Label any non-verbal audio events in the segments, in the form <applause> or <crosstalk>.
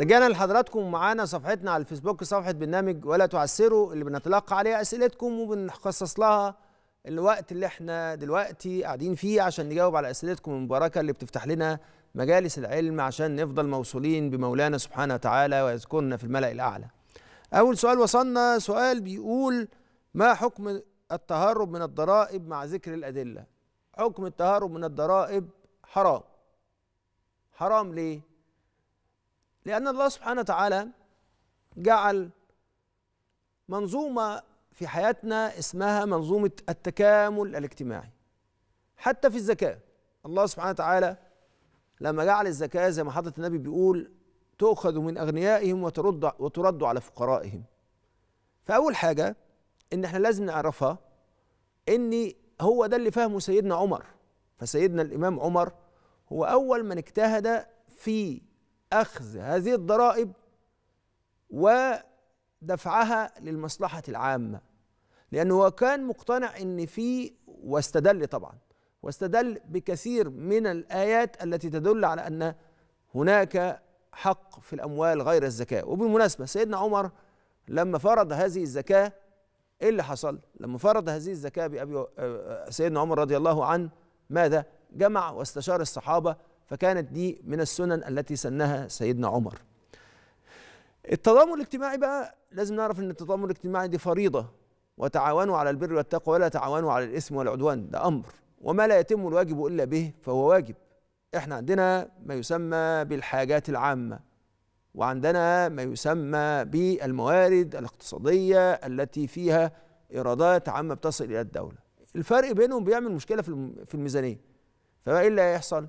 رجعنا لحضراتكم معانا صفحتنا على الفيسبوك صفحه برنامج ولا تعسروا اللي بنتلقى عليها اسئلتكم وبنخصص لها الوقت اللي احنا دلوقتي قاعدين فيه عشان نجاوب على اسئلتكم المباركه اللي بتفتح لنا مجالس العلم عشان نفضل موصولين بمولانا سبحانه وتعالى ويذكرنا في الملأ الاعلى. اول سؤال وصلنا سؤال بيقول ما حكم التهرب من الضرائب مع ذكر الادله؟ حكم التهرب من الضرائب حرام. حرام ليه؟ لأن الله سبحانه وتعالى جعل منظومة في حياتنا اسمها منظومة التكامل الاجتماعي حتى في الزكاة الله سبحانه وتعالى لما جعل الزكاة زي ما حضرة النبي بيقول تؤخذ من أغنيائهم وترد وترد على فقرائهم فأول حاجة إن إحنا لازم نعرفها إن هو ده اللي فهمه سيدنا عمر فسيدنا الإمام عمر هو أول من اجتهد في اخذ هذه الضرائب ودفعها للمصلحه العامه لانه هو كان مقتنع ان في واستدل طبعا واستدل بكثير من الايات التي تدل على ان هناك حق في الاموال غير الزكاه وبالمناسبه سيدنا عمر لما فرض هذه الزكاه ايه اللي حصل لما فرض هذه الزكاه بابي آه، آه، سيدنا عمر رضي الله عنه ماذا جمع واستشار الصحابه فكانت دي من السنن التي سنها سيدنا عمر التضامن الاجتماعي بقى لازم نعرف ان التضامن الاجتماعي دي فريضه وتعاونوا على البر والتقوى ولا تعاونوا على الاثم والعدوان ده امر وما لا يتم الواجب الا به فهو واجب احنا عندنا ما يسمى بالحاجات العامه وعندنا ما يسمى بالموارد الاقتصاديه التي فيها ايرادات عامه بتصل الى الدوله الفرق بينهم بيعمل مشكله في الميزانيه فما الا هيحصل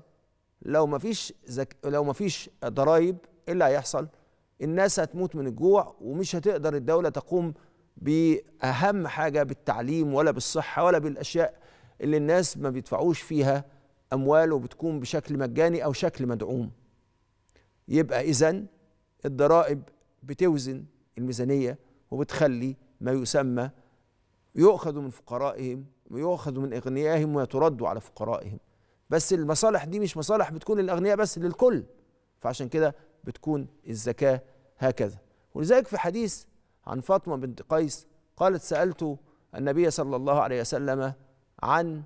لو مفيش زك... لو مفيش ضرائب ايه اللي هيحصل؟ الناس هتموت من الجوع ومش هتقدر الدوله تقوم باهم حاجه بالتعليم ولا بالصحه ولا بالاشياء اللي الناس ما بيدفعوش فيها اموال وبتكون بشكل مجاني او شكل مدعوم. يبقى اذا الضرائب بتوزن الميزانيه وبتخلي ما يسمى يؤخذ من فقرائهم ويؤخذ من اغنيائهم ويترد على فقرائهم. بس المصالح دي مش مصالح بتكون للاغنياء بس للكل فعشان كده بتكون الزكاه هكذا ولذلك في حديث عن فاطمه بنت قيس قالت سالت النبي صلى الله عليه وسلم عن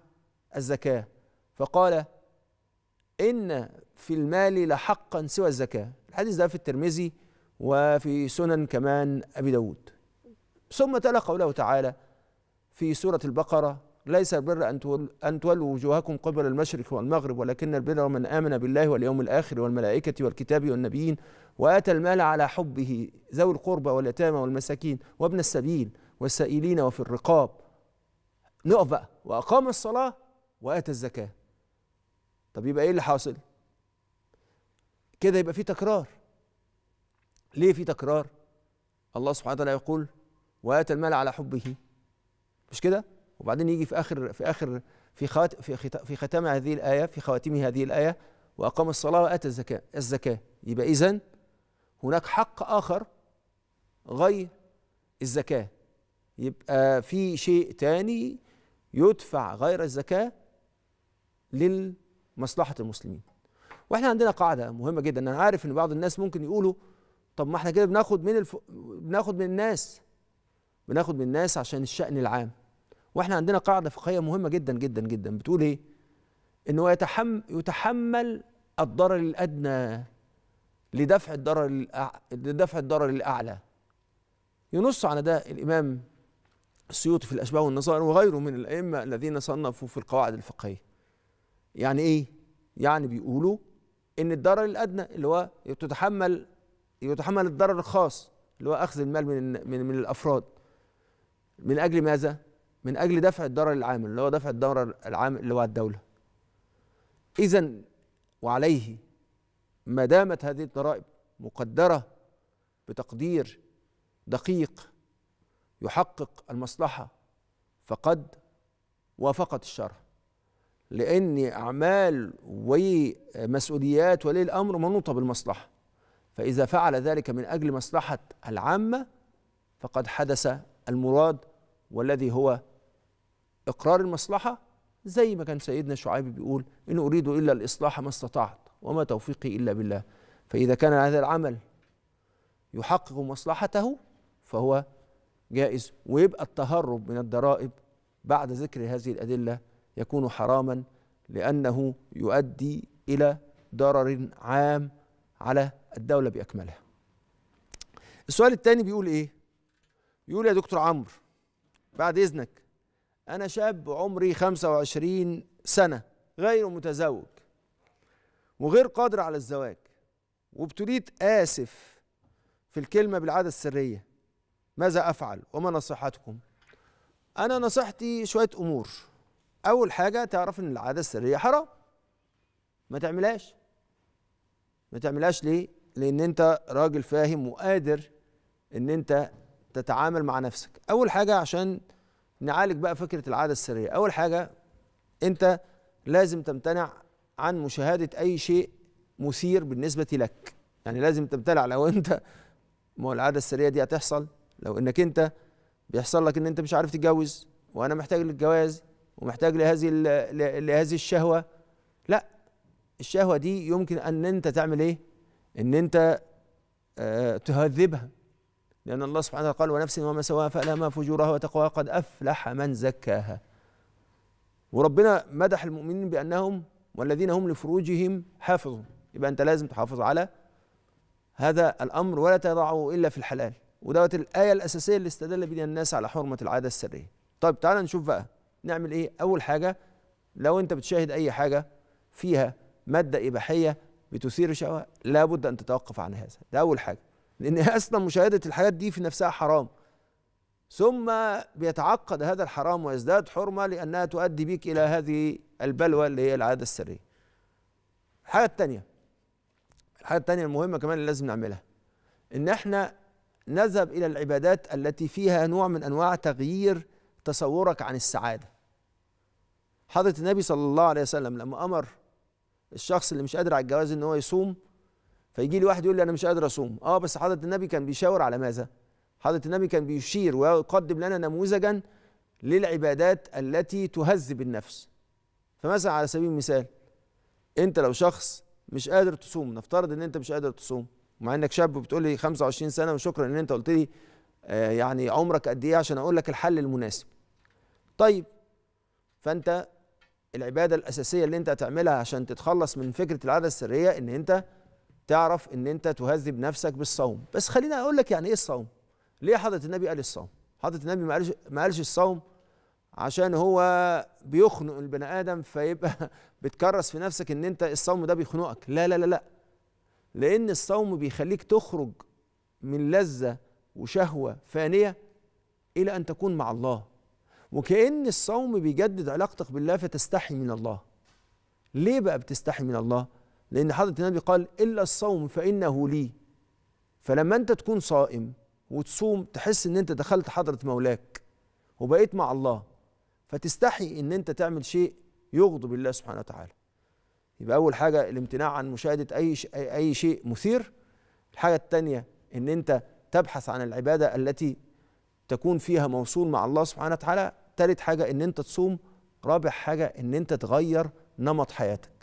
الزكاه فقال ان في المال لحقا سوى الزكاه الحديث ده في الترمذي وفي سنن كمان ابي داود ثم تلا قوله تعالى في سوره البقره ليس البر أن أن تولوا وجوهكم قبل المشرق والمغرب ولكن البر من آمن بالله واليوم الآخر والملائكة والكتاب والنبيين وآتى المال على حبه ذوي القربى واليتامى والمساكين وابن السبيل والسائلين وفي الرقاب نقف بقى وأقام الصلاة وآتى الزكاة طب يبقى إيه اللي حاصل؟ كده يبقى في تكرار ليه في تكرار؟ الله سبحانه وتعالى يقول وآتى المال على حبه مش كده؟ وبعدين يجي في اخر في اخر في خات في في ختام هذه الايه في خواتيم هذه الايه واقام الصلاه واتى الزكاه الزكاه يبقى اذا هناك حق اخر غير الزكاه يبقى في شيء تاني يدفع غير الزكاه لمصلحه المسلمين واحنا عندنا قاعده مهمه جدا انا عارف ان بعض الناس ممكن يقولوا طب ما احنا كده بناخد من الف... بناخد من الناس بناخد من الناس عشان الشأن العام واحنا عندنا قاعده فقهيه مهمه جدا جدا جدا بتقول ايه؟ ان هو يتحمل يتحمل الضرر الادنى لدفع الضرر لدفع الضرر الاعلى ينص على ده الامام السيوطي في الاشباه والنظائر وغيره من الائمه الذين صنفوا في القواعد الفقهيه يعني ايه يعني بيقولوا ان الضرر الادنى اللي هو تتحمل يتحمل الضرر الخاص اللي هو اخذ المال من من الافراد من اجل ماذا من اجل دفع الضرر العام اللي هو دفع الضرر العام اللي هو الدوله اذا وعليه ما دامت هذه الضرائب مقدره بتقدير دقيق يحقق المصلحه فقد وافقت الشرع لان اعمال ومسؤوليات ولي الامر منوطه بالمصلحه فاذا فعل ذلك من اجل مصلحه العامه فقد حدث المراد والذي هو إقرار المصلحة زي ما كان سيدنا شعيب بيقول إن أريد إلا الإصلاح ما استطعت وما توفيقي إلا بالله فإذا كان هذا العمل يحقق مصلحته فهو جائز ويبقى التهرب من الضرائب بعد ذكر هذه الأدلة يكون حراما لأنه يؤدي إلى ضرر عام على الدولة بأكملها السؤال الثاني بيقول إيه؟ بيقول يا دكتور عمرو بعد إذنك أنا شاب عمري 25 سنة غير متزوج وغير قادر على الزواج وابتليت آسف في الكلمة بالعادة السرية ماذا أفعل وما نصيحتكم أنا نصيحتي شوية أمور أول حاجة تعرف إن العادة السرية حرام ما تعملهاش ما تعملهاش ليه؟ لأن أنت راجل فاهم وقادر إن أنت تتعامل مع نفسك اول حاجه عشان نعالج بقى فكره العاده السريه اول حاجه انت لازم تمتنع عن مشاهده اي شيء مثير بالنسبه لك يعني لازم تمتنع لو انت ما هو العاده السريه دي هتحصل لو انك انت بيحصل لك ان انت مش عارف تتجوز وانا محتاج للجواز ومحتاج لهذه لهذه الشهوه لا الشهوه دي يمكن ان انت تعمل ايه ان انت آه، تهذبها لأن الله سبحانه وتعالى قال ونفس وما سواها ما فجورها وتقواها قد أفلح من زكاها وربنا مدح المؤمنين بأنهم والذين هم لفروجهم حافظون يبقى أنت لازم تحافظ على هذا الأمر ولا تضعه إلا في الحلال ودوت الآية الأساسية اللي استدل بها الناس على حرمة العادة السرية طيب تعال نشوف بقى نعمل إيه أول حاجة لو أنت بتشاهد أي حاجة فيها مادة إباحية بتثير شهوة لابد أن تتوقف عن هذا ده أول حاجة لأن <laughs> أصلا مشاهدة الحاجات دي في نفسها حرام ثم بيتعقد هذا الحرام ويزداد حرمة لأنها تؤدي بك إلى هذه البلوى اللي هي العادة السرية الحاجة الثانيه الحاجة الثانيه المهمة كمان اللي لازم نعملها إن احنا نذهب إلى العبادات التي فيها نوع من أنواع تغيير تصورك عن السعادة حضرة النبي صلى الله عليه وسلم لما أمر الشخص اللي مش قادر على الجواز إن هو يصوم فيجي لي واحد يقول لي انا مش قادر اصوم اه بس حضره النبي كان بيشاور على ماذا حضره النبي كان بيشير ويقدم لنا نموذجا للعبادات التي تهذب النفس فمثلا على سبيل المثال انت لو شخص مش قادر تصوم نفترض ان انت مش قادر تصوم مع انك شاب وبتقول لي 25 سنه وشكرا ان انت قلت لي آه، يعني عمرك قد ايه عشان اقول لك الحل المناسب طيب فانت العباده الاساسيه اللي انت هتعملها عشان تتخلص من فكره العاده السريه ان انت تعرف ان انت تهذب نفسك بالصوم بس خليني اقول لك يعني ايه الصوم ليه حضره النبي قال الصوم حضره النبي ما قالش ما قالش الصوم عشان هو بيخنق البني ادم فيبقى <laughs> بتكرس في نفسك ان انت الصوم ده بيخنقك لا لا لا لا لان الصوم بيخليك تخرج من لذه وشهوه فانيه الى ان تكون مع الله وكأن الصوم بيجدد علاقتك بالله فتستحي من الله ليه بقى بتستحي من الله لأن حضرة النبي قال إلا الصوم فإنه لي فلما أنت تكون صائم وتصوم تحس إن أنت دخلت حضرة مولاك وبقيت مع الله فتستحي إن أنت تعمل شيء يغضب الله سبحانه وتعالى يبقى أول حاجة الامتناع عن مشاهدة أي أي شيء مثير الحاجة الثانية إن أنت تبحث عن العبادة التي تكون فيها موصول مع الله سبحانه وتعالى ثالث حاجة إن أنت تصوم رابع حاجة إن أنت تغير نمط حياتك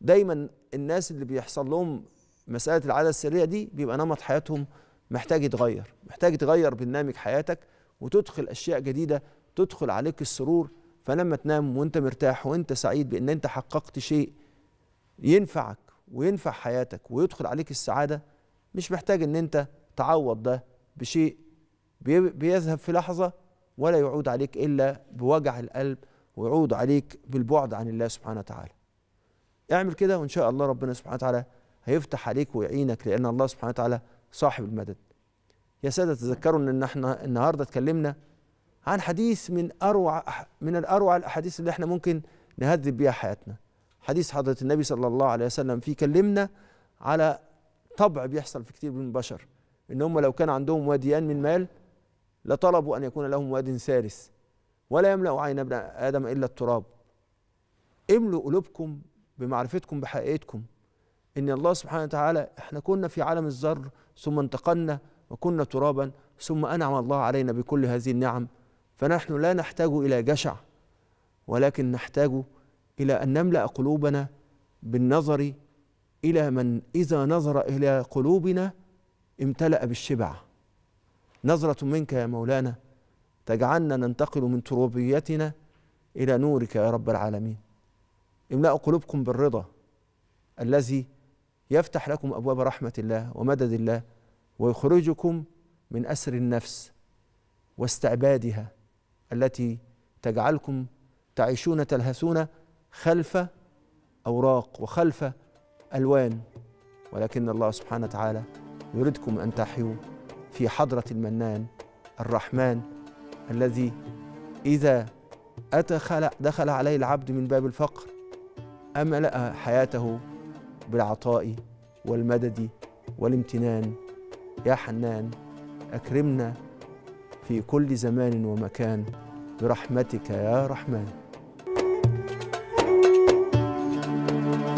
دايما الناس اللي بيحصل لهم مساله العاده السريه دي بيبقى نمط حياتهم محتاج يتغير محتاج تغير برنامج حياتك وتدخل اشياء جديده تدخل عليك السرور فلما تنام وانت مرتاح وانت سعيد بان انت حققت شيء ينفعك وينفع حياتك ويدخل عليك السعاده مش محتاج ان انت تعوض ده بشيء بيذهب في لحظه ولا يعود عليك الا بوجع القلب ويعود عليك بالبعد عن الله سبحانه وتعالى اعمل كده وان شاء الله ربنا سبحانه وتعالى هيفتح عليك ويعينك لان الله سبحانه وتعالى صاحب المدد يا ساده تذكروا ان احنا النهارده اتكلمنا عن حديث من اروع من الاروع الاحاديث اللي احنا ممكن نهذب بيها حياتنا حديث حضره النبي صلى الله عليه وسلم فيه كلمنا على طبع بيحصل في كتير من البشر ان هم لو كان عندهم واديان من مال لطلبوا ان يكون لهم واد ثالث ولا يملا عين ابن ادم الا التراب املوا قلوبكم بمعرفتكم بحقيقتكم ان الله سبحانه وتعالى احنا كنا في عالم الذر ثم انتقلنا وكنا ترابا ثم انعم الله علينا بكل هذه النعم فنحن لا نحتاج الى جشع ولكن نحتاج الى ان نملا قلوبنا بالنظر الى من اذا نظر الى قلوبنا امتلا بالشبع نظره منك يا مولانا تجعلنا ننتقل من تروبيتنا الى نورك يا رب العالمين املأوا قلوبكم بالرضا الذي يفتح لكم أبواب رحمة الله ومدد الله ويخرجكم من أسر النفس واستعبادها التي تجعلكم تعيشون تلهثون خلف أوراق وخلف ألوان ولكن الله سبحانه وتعالى يريدكم أن تحيوا في حضرة المنان الرحمن الذي إذا أتى دخل عليه العبد من باب الفقر أملأ حياته بالعطاء والمدد والامتنان يا حنان أكرمنا في كل زمان ومكان برحمتك يا رحمن